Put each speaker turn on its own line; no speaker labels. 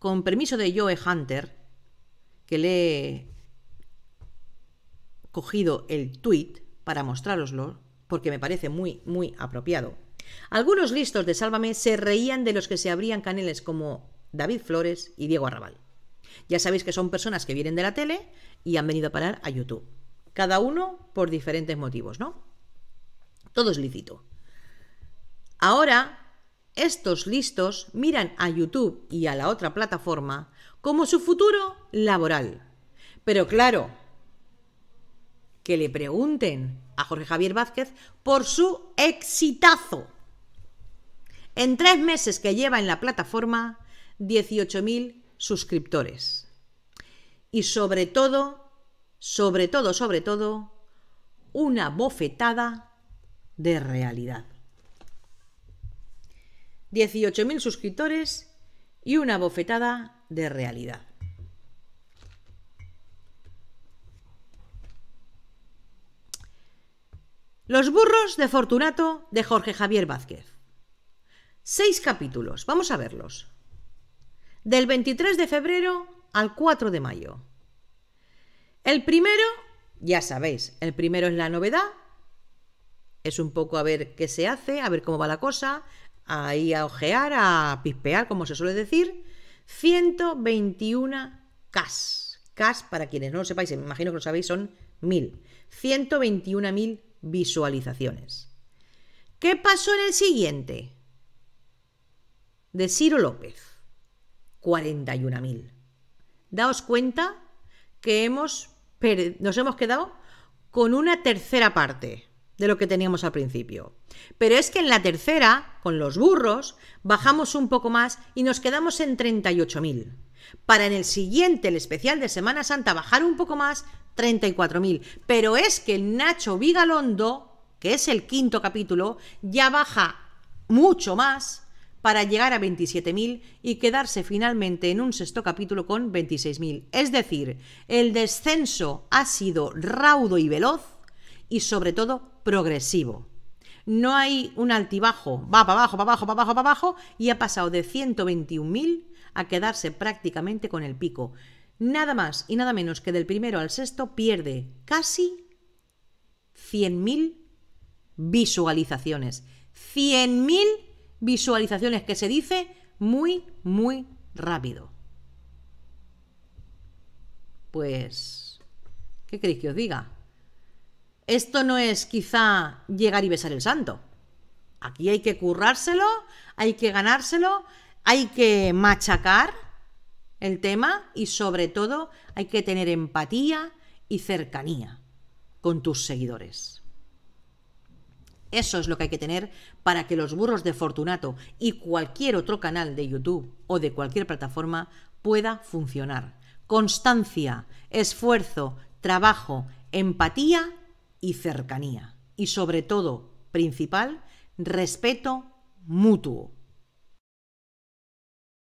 con permiso de Joe Hunter, que le he cogido el tweet para mostraroslo, porque me parece muy, muy apropiado. Algunos listos de Sálvame se reían de los que se abrían caneles como David Flores y Diego Arrabal. Ya sabéis que son personas que vienen de la tele y han venido a parar a YouTube. Cada uno por diferentes motivos, ¿no? Todo es lícito. Ahora estos listos miran a YouTube y a la otra plataforma como su futuro laboral. Pero claro, que le pregunten a Jorge Javier Vázquez por su exitazo. En tres meses que lleva en la plataforma, 18.000 suscriptores. Y sobre todo, sobre todo, sobre todo, una bofetada de realidad. 18.000 suscriptores y una bofetada de realidad. Los burros de Fortunato de Jorge Javier Vázquez. Seis capítulos, vamos a verlos. Del 23 de febrero al 4 de mayo. El primero, ya sabéis, el primero es la novedad. Es un poco a ver qué se hace, a ver cómo va la cosa, ahí a ojear, a pispear, como se suele decir, 121 CAS. CAS, para quienes no lo sepáis, me imagino que lo sabéis, son 1000. 121.000 visualizaciones. ¿Qué pasó en el siguiente? De Ciro López. 41.000. Daos cuenta que hemos nos hemos quedado con una tercera parte de lo que teníamos al principio. Pero es que en la tercera, con los burros, bajamos un poco más y nos quedamos en 38.000. Para en el siguiente, el especial de Semana Santa, bajar un poco más, 34.000. Pero es que el Nacho Vigalondo, que es el quinto capítulo, ya baja mucho más para llegar a 27.000 y quedarse finalmente en un sexto capítulo con 26.000. Es decir, el descenso ha sido raudo y veloz y sobre todo progresivo. No hay un altibajo, va para abajo, para abajo, para abajo, para abajo, y ha pasado de 121.000 a quedarse prácticamente con el pico. Nada más y nada menos que del primero al sexto pierde casi 100.000 visualizaciones. 100.000 visualizaciones que se dice muy, muy rápido. Pues, ¿qué queréis que os diga? esto no es quizá llegar y besar el santo. Aquí hay que currárselo, hay que ganárselo, hay que machacar el tema y sobre todo hay que tener empatía y cercanía con tus seguidores. Eso es lo que hay que tener para que los burros de Fortunato y cualquier otro canal de YouTube o de cualquier plataforma pueda funcionar. Constancia, esfuerzo, trabajo, empatía y cercanía. Y sobre todo, principal, respeto mutuo.